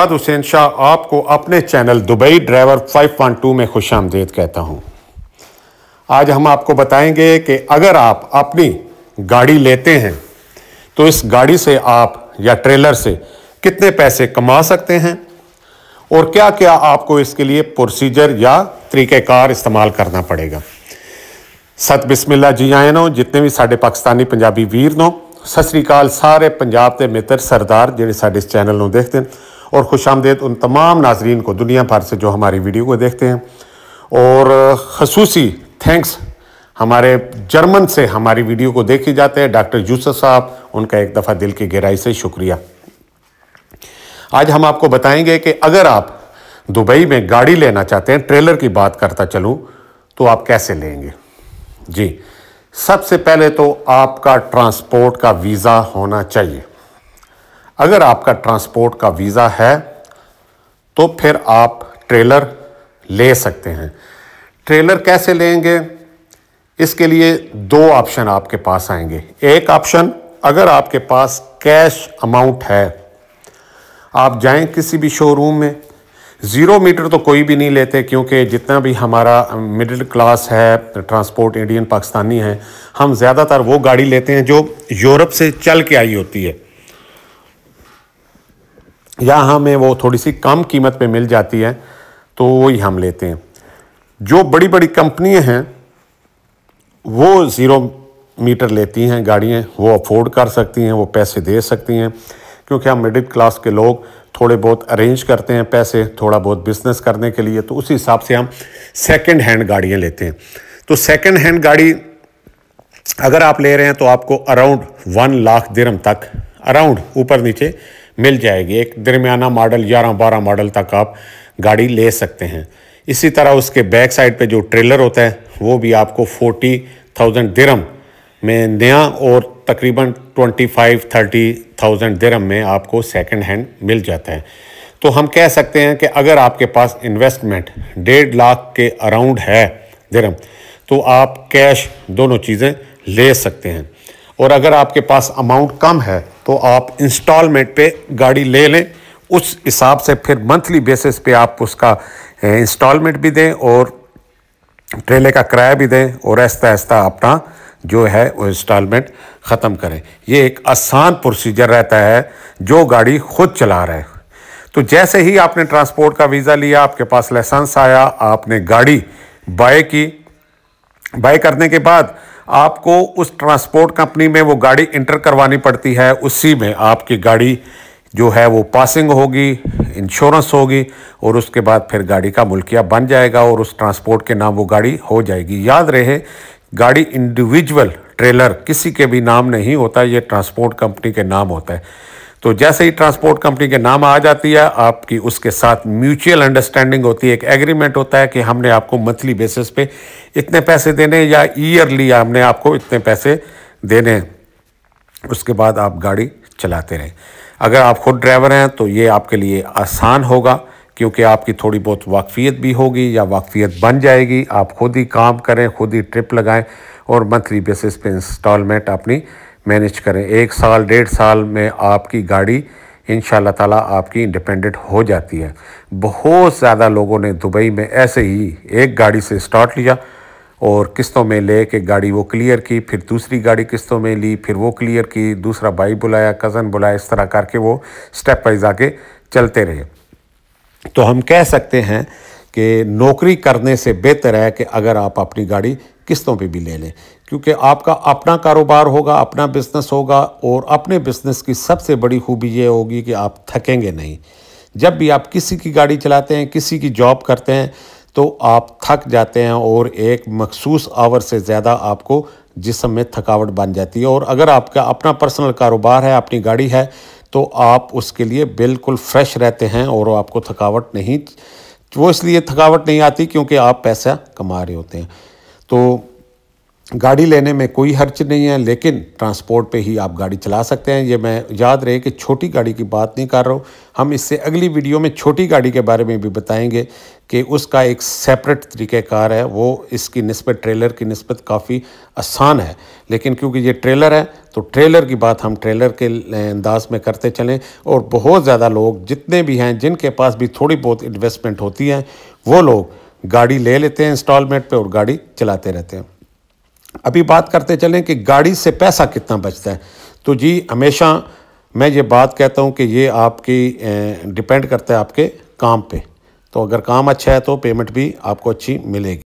आजाद हुसैन शाह आपको अपने channel Dubai driver 512 में खुश आमदेद कहता हूँ आज हम आपको बताएंगे कि अगर आप अपनी गाड़ी लेते हैं तो इस गाड़ी से आप या ट्रेलर से कितने पैसे कमा सकते हैं और क्या क्या आपको इसके लिए प्रोसीजर या तरीक़ेकार इस्तेमाल करना पड़ेगा सत बिस्मिल्ला जी आए नो जितने भी साढ़े पाकिस्तानी पंजाबी वीर नो सत श्रीकाल सारे पंजाब के मित्र सरदार जे सा चैनल में देखते हैं और खुश आमदेद उन तमाम नाजरीन को दुनिया भर से जो हमारी वीडियो को देखते हैं और खसूसी थैंक्स हमारे जर्मन से हमारी वीडियो को देखे जाते हैं डॉक्टर यूसफ साहब उनका एक दफ़ा दिल की गहराई से शुक्रिया आज हम आपको बताएंगे कि अगर आप दुबई में गाड़ी लेना चाहते हैं ट्रेलर की बात करता चलूँ तो आप कैसे लेंगे जी सबसे पहले तो आपका ट्रांसपोर्ट का वीज़ा होना चाहिए अगर आपका ट्रांसपोर्ट का वीज़ा है तो फिर आप ट्रेलर ले सकते हैं ट्रेलर कैसे लेंगे इसके लिए दो ऑप्शन आपके पास आएंगे एक ऑप्शन अगर आपके पास कैश अमाउंट है आप जाएं किसी भी शोरूम में ज़ीरो मीटर तो कोई भी नहीं लेते क्योंकि जितना भी हमारा मिडिल क्लास है ट्रांसपोर्ट इंडियन पाकिस्तानी है हम ज़्यादातर वो गाड़ी लेते हैं जो यूरोप से चल के आई होती है या हाँ, हमें वो थोड़ी सी कम कीमत पे मिल जाती है तो वही हम लेते हैं जो बड़ी बड़ी कंपनियां हैं वो ज़ीरो मीटर लेती हैं गाड़ियाँ वो अफोर्ड कर सकती हैं वो पैसे दे सकती हैं क्योंकि हम मिडिल क्लास के लोग थोड़े बहुत अरेंज करते हैं पैसे थोड़ा बहुत बिजनेस करने के लिए तो उसी हिसाब से हम सेकंड हैंड गाड़ियाँ लेते हैं तो सेकंड हैंड गाड़ी अगर आप ले रहे हैं तो आपको अराउंड वन लाख दिरम तक अराउंड ऊपर नीचे मिल जाएगी एक दरमियाना मॉडल ग्यारह बारह मॉडल तक आप गाड़ी ले सकते हैं इसी तरह उसके बैक साइड पे जो ट्रेलर होता है वो भी आपको फोर्टी थाउजेंड दिरम में नया और तकरीबन ट्वेंटी फाइव थर्टी थाउजेंड दिरम में आपको सेकेंड हैंड मिल जाता है तो हम कह सकते हैं कि अगर आपके पास इन्वेस्टमेंट डेढ़ लाख के अराउंड है दरम तो आप कैश दोनों चीज़ें ले सकते हैं और अगर आपके पास अमाउंट कम है तो आप इंस्टॉलमेंट पे गाड़ी ले लें उस हिसाब से फिर मंथली बेसिस पे आप उसका इंस्टॉलमेंट भी दें और ट्रेले का किराया भी दें और ऐसा ऐसा अपना जो है वो इंस्टॉलमेंट ख़त्म करें ये एक आसान प्रोसीजर रहता है जो गाड़ी खुद चला रहे है तो जैसे ही आपने ट्रांसपोर्ट का वीज़ा लिया आपके पास लाइसेंस आया आपने गाड़ी बाय की बाय करने के बाद आपको उस ट्रांसपोर्ट कंपनी में वो गाड़ी इंटर करवानी पड़ती है उसी में आपकी गाड़ी जो है वो पासिंग होगी इंश्योरेंस होगी और उसके बाद फिर गाड़ी का मुल्किया बन जाएगा और उस ट्रांसपोर्ट के नाम वो गाड़ी हो जाएगी याद रहे गाड़ी इंडिविजुअल ट्रेलर किसी के भी नाम नहीं होता ये ट्रांसपोर्ट कंपनी के नाम होता है तो जैसे ही ट्रांसपोर्ट कंपनी के नाम आ जाती है आपकी उसके साथ म्यूचुअल अंडरस्टैंडिंग होती है एक एग्रीमेंट होता है कि हमने आपको मंथली बेसिस पे इतने पैसे देने या ईयरली हमने आपको इतने पैसे देने उसके बाद आप गाड़ी चलाते रहें अगर आप खुद ड्राइवर हैं तो ये आपके लिए आसान होगा क्योंकि आपकी थोड़ी बहुत वाकफियत भी होगी या वाकफियत बन जाएगी आप खुद ही काम करें खुद ही ट्रिप लगाएं और मंथली बेसिस पे इंस्टॉलमेंट अपनी मैनेज करें एक साल डेढ़ साल में आपकी गाड़ी इन ताला आपकी इंडिपेंडेंट हो जाती है बहुत ज़्यादा लोगों ने दुबई में ऐसे ही एक गाड़ी से स्टार्ट लिया और किस्तों में ले के गाड़ी वो क्लियर की फिर दूसरी गाड़ी किस्तों में ली फिर वो क्लियर की दूसरा भाई बुलाया कज़न बुलाया इस तरह करके वो स्टेप वाइज आके चलते रहे तो हम कह सकते हैं कि नौकरी करने से बेहतर है कि अगर आप अपनी गाड़ी किस्तों पे भी ले लें क्योंकि आपका अपना कारोबार होगा अपना बिज़नेस होगा और अपने बिज़नेस की सबसे बड़ी खूबी ये होगी कि आप थकेंगे नहीं जब भी आप किसी की गाड़ी चलाते हैं किसी की जॉब करते हैं तो आप थक जाते हैं और एक मखसूस आवर से ज़्यादा आपको जिसम में थकावट बन जाती है और अगर आपका अपना पर्सनल कारोबार है अपनी गाड़ी है तो आप उसके लिए बिल्कुल फ्रेश रहते हैं और आपको थकावट नहीं वो इसलिए थकावट नहीं आती क्योंकि आप पैसा कमा रहे होते हैं तो गाड़ी लेने में कोई हर्च नहीं है लेकिन ट्रांसपोर्ट पे ही आप गाड़ी चला सकते हैं ये मैं याद रहे कि छोटी गाड़ी की बात नहीं कर रहा हूँ हम इससे अगली वीडियो में छोटी गाड़ी के बारे में भी बताएंगे कि उसका एक सेपरेट कार है वो इसकी नस्बत ट्रेलर की नस्बत काफ़ी आसान है लेकिन क्योंकि ये ट्रेलर है तो ट्रेलर की बात हम ट्रेलर के अंदाज में करते चलें और बहुत ज़्यादा लोग जितने भी हैं जिनके पास भी थोड़ी बहुत इन्वेस्टमेंट होती है वो लोग गाड़ी ले लेते हैं इंस्टॉलमेंट पर और गाड़ी चलाते रहते हैं अभी बात करते चलें कि गाड़ी से पैसा कितना बचता है तो जी हमेशा मैं ये बात कहता हूँ कि ये आपकी डिपेंड करता है आपके काम पे तो अगर काम अच्छा है तो पेमेंट भी आपको अच्छी मिलेगी